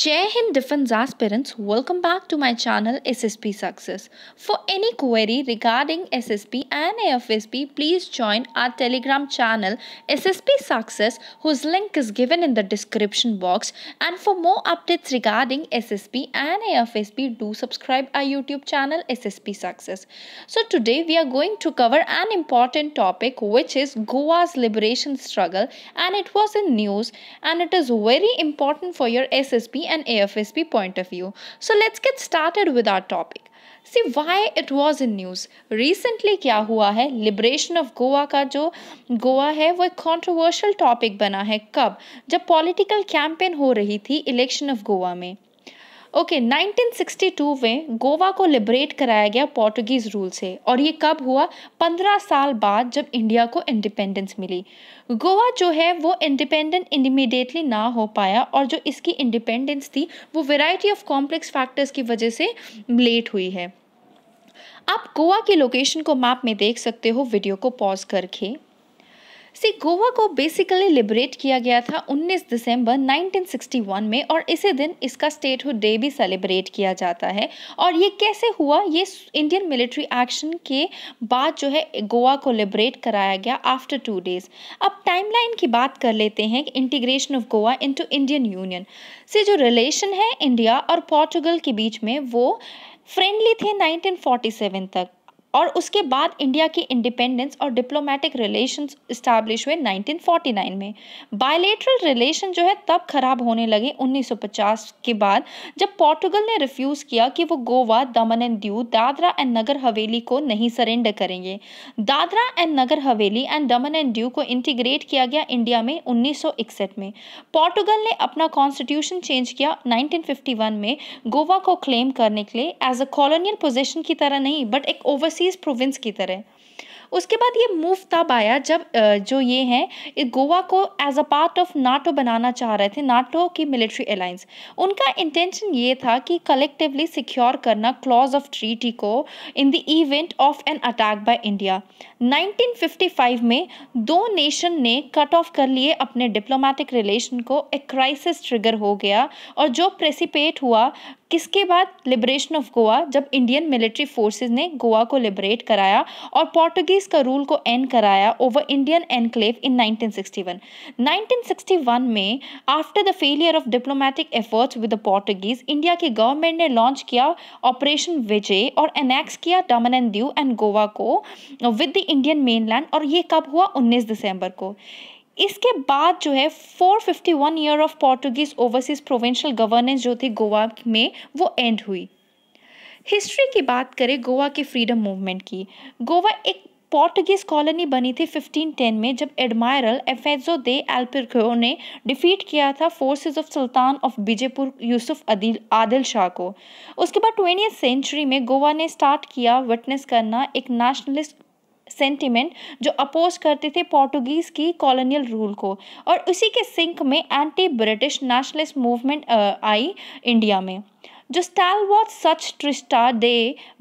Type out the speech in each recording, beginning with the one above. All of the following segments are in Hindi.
Jai Hind Defense aspirants, welcome back to my channel SSP Success. For any query regarding SSP and AFSP, please join our Telegram channel SSP Success whose link is given in the description box. And for more updates regarding SSP and AFSP, do subscribe our YouTube channel SSP Success. So today we are going to cover an important topic which is Goa's liberation struggle and it was in news and it is very important for your SSP and AFSP point of view. So let's get started with our topic. See why it was in news recently क्या हुआ है लिबरेशन ऑफ गोवा का जो गोवा है वो एक कॉन्ट्रोवर्शियल टॉपिक बना है कब जब पॉलिटिकल कैंपेन हो रही थी इलेक्शन ऑफ गोवा में ओके okay, 1962 में गोवा को लिबरेट कराया गया पोर्टुगीज़ रूल से और ये कब हुआ 15 साल बाद जब इंडिया को इंडिपेंडेंस मिली गोवा जो है वो इंडिपेंडेंट इमिडिएटली ना हो पाया और जो इसकी इंडिपेंडेंस थी वो वेराइटी ऑफ कॉम्प्लेक्स फैक्टर्स की वजह से लेट हुई है आप गोवा की लोकेशन को मैप में देख सकते हो वीडियो को पॉज करके सी गोवा को बेसिकली लिबरेट किया गया था 19 दिसंबर 1961 में और इसी दिन इसका स्टेटहुड डे भी सेलिब्रेट किया जाता है और ये कैसे हुआ ये इंडियन मिलिट्री एक्शन के बाद जो है गोवा को लिबरेट कराया गया आफ्टर टू डेज अब टाइमलाइन की बात कर लेते हैं integration of Goa into Indian union से जो रिलेशन है इंडिया और पोर्टुगल के बीच में वो फ्रेंडली थे 1947 तक और उसके बाद इंडिया की इंडिपेंडेंस और डिप्लोमेटिक रिलेशंस इस्टेब्लिश हुए 1949 में बायलेटरल रिलेशन जो है तब खराब होने लगे 1950 के बाद जब पोर्टुगल ने रिफ्यूज़ किया कि वो गोवा दमन एंड दीव दादरा एंड नगर हवेली को नहीं सरेंडर करेंगे दादरा एंड नगर हवेली एंड दमन एंड दीव को इंटीग्रेट किया गया इंडिया में 1961 में पोर्टुगल ने अपना कॉन्स्टिट्यूशन चेंज किया 1951 में गोवा को क्लेम करने के लिए एज अ कॉलोनियल पोजिशन की तरह नहीं बट एक ओवरसीज चाइनीज़ प्रोविंस की तरह उसके बाद ये मूव तब आया जब जो ये हैं गोवा को as a part of NATO बनाना चाह रहे थे नाटो की मिलिट्री अलाइंस उनका इंटेंशन ये था कि कलेक्टिवली सिक्योर करना क्लॉज ऑफ ट्रीटी को in the event of an attack by India 1955 में दो नेशन ने कट ऑफ कर लिए अपने डिप्लोमेटिक रिलेशन को एक क्राइसिस ट्रिगर हो गया और जो प्रेसिपेट हुआ किसके बाद लिबरेशन ऑफ गोवा जब इंडियन मिलिट्री फोर्सेस ने गोवा को लिबरेट कराया और पोर्टुगीज़ का रूल को एंड कराया ओवर इंडियन एनक्लेव इन 1961 1961 में after the failure of diplomatic efforts with the Portuguese India की गवर्नमेंट ने लॉन्च किया ऑपरेशन विजय और एनेक्स किया डमन एंड दीव एंड गोवा को विद द इंडियन मेनलैंड और ये कब हुआ उन्नीस दिसंबर को इसके बाद जो है 451 year of Portuguese overseas provincial governance जो थी गोवा में वो एंड हुई हिस्ट्री की बात करें गोवा के फ्रीडम मूवमेंट की गोवा एक पोर्टुगीज कॉलोनी बनी थी 1510 में जब एडमायरल एफेजो दे एल्पिरखो ने डिफीट किया था forces of sultan of Bijapur Yusuf Adil Adil Shah को उसके बाद ट्वेंटी सेंचुरी में गोवा ने स्टार्ट किया विटनेस करना एक नेशनलिस्ट सेंटिमेंट जो अपोज करते थे पोर्टुगीज़ की कॉलोनियल रूल को और उसी के सिंक में एंटी ब्रिटिश नेशनलिस्ट मूवमेंट आई इंडिया में जो स्टालवॉट सच ट्रिस्टा दे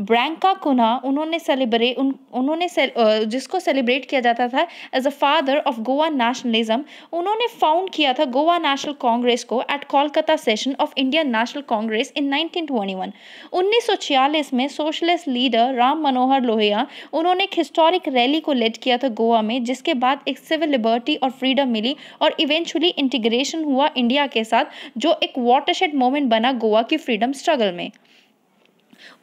ब्रैंका कुना उन्होंने सेलिब्रेट उन उन्होंने से, जिसको सेलिब्रेट किया जाता था as a father of Goa nationalism उन्होंने फाउंड किया था गोवा नेशनल कांग्रेस को at Kolkata session of Indian National Congress in 1921 1946 में सोशलिस्ट लीडर राम मनोहर लोहिया उन्होंने एक हिस्टोरिक रैली को लेड किया था गोवा में जिसके बाद एक सिविल लिबर्टी और फ्रीडम मिली और इवेंचुअली इंटीग्रेशन हुआ इंडिया के साथ जो एक वाटरशेड मोमेंट बना गोवा की फ्रीडम स्ट्रगल में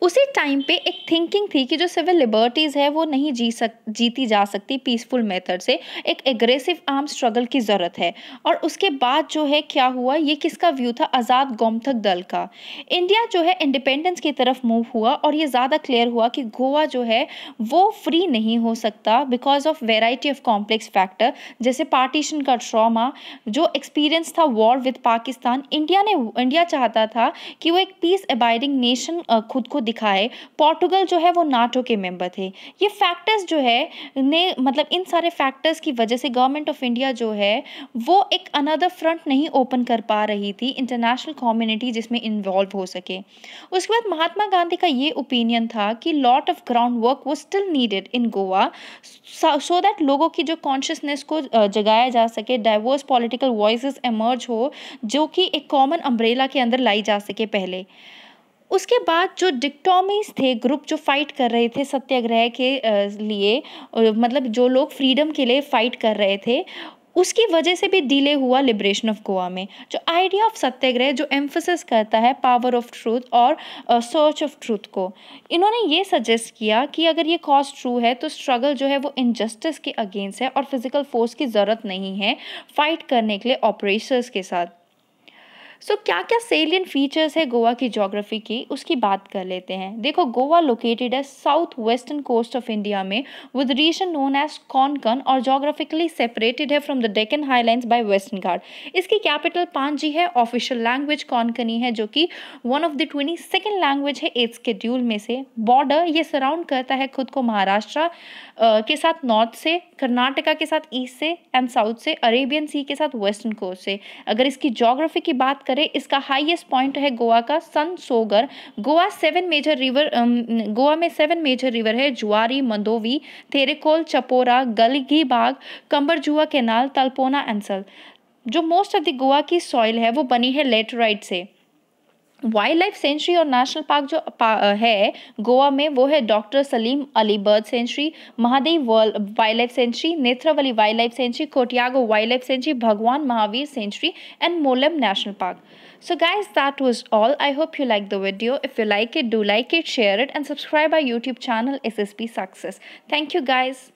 उसी टाइम पे एक थिंकिंग थी कि जो सिविल लिबर्टीज़ है वो नहीं जी सक जीती जा सकती पीसफुल मेथड से एक एग्रेसिव आर्म स्ट्रगल की ज़रूरत है और उसके बाद जो है क्या हुआ ये किसका व्यू था आज़ाद गोमथक दल का इंडिया जो है इंडिपेंडेंस की तरफ मूव हुआ और ये ज़्यादा क्लियर हुआ कि गोवा जो है वो फ्री नहीं हो सकता because of variety of complex factor जैसे पार्टीशन का ट्रामा जो एक्सपीरियंस था वॉर विद पाकिस्तान इंडिया ने इंडिया चाहता था कि वो एक पीस अबाइडिंग नेशन खुद खुद को दिखाए पोर्टुगल जो है वो नाटो के मेंबर थे ये फैक्टर्स जो है ने मतलब इन सारे फैक्टर्स की वजह से गवर्नमेंट ऑफ इंडिया जो है वो एक अनदर फ्रंट नहीं ओपन कर पा रही थी इंटरनेशनल कम्युनिटी जिसमें इन्वॉल्व हो सके उसके बाद महात्मा गांधी का ये ओपिनियन था कि लॉट ऑफ ग्राउंड वर्क वो still needed in Goa so that लोगों की जो कॉन्शियसनेस को जगाया जा सके डाइवर्स पॉलिटिकल वॉइस एमर्ज हो जो कि एक कॉमन अम्ब्रेला के अंदर लाई जा सके पहले उसके बाद जो डिक्टोमीज थे ग्रुप जो फाइट कर रहे थे सत्याग्रह के लिए मतलब जो लोग फ्रीडम के लिए फाइट कर रहे थे उसकी वजह से भी डिले हुआ लिबरेशन ऑफ गोवा में जो आइडिया ऑफ सत्याग्रह जो एम्फोसिस करता है पावर ऑफ ट्रूथ और सर्च ऑफ ट्रूथ को इन्होंने ये सजेस्ट किया कि अगर ये कॉज ट्रू है तो स्ट्रगल जो है वो इनजस्टिस के अगेंस्ट है और फिजिकल फोर्स की ज़रूरत नहीं है फाइट करने के लिए ऑपरेशर्स के साथ सो क्या क्या सेलियन फीचर्स है गोवा की जोग्राफी की उसकी बात कर लेते हैं देखो गोवा लोकेटेड है south western coast of India में with region known as Konkan और जोग्राफिकली सेपरेटेड है from the Deccan highland by western घाट इसकी कैपिटल जी है ऑफिशियल लैंग्वेज कॉनकनी है जो कि one of the twenty second language है एथ स्केड्यूल में से बॉर्डर ये सराउंड करता है खुद को महाराष्ट्र के साथ नॉर्थ से कर्नाटका के साथ ईस्ट से एंड साउथ से अरेबियन सी के साथ वेस्टर्न कोस्ट से अगर इसकी जोग्राफी की बात कर करें इसका हाईएस्ट पॉइंट है गोवा का सन सोगर Goa seven major river Goa में सेवन मेजर रिवर है जुआरी मंदोवी थेरेकोल चपोरा गलगी बाग कंबरजुआ केनाल तलपोना एंसल जो मोस्ट ऑफ द गोवा की सॉइल है वो बनी है लेटराइट से वाइल्ड लाइफ सेंचुरी और नेशनल पार्क जो है गोवा में वो है doctor Salim Ali bird sanctuary Mahadev wild life sanctuary Netravali wild life sanctuary Cotigao wild life sanctuary Bhagwan Mahavir century and Mollem national park so guys that was all I hope you like the video if you like it do like it share it and subscribe I YouTube channel S S P success thank you guys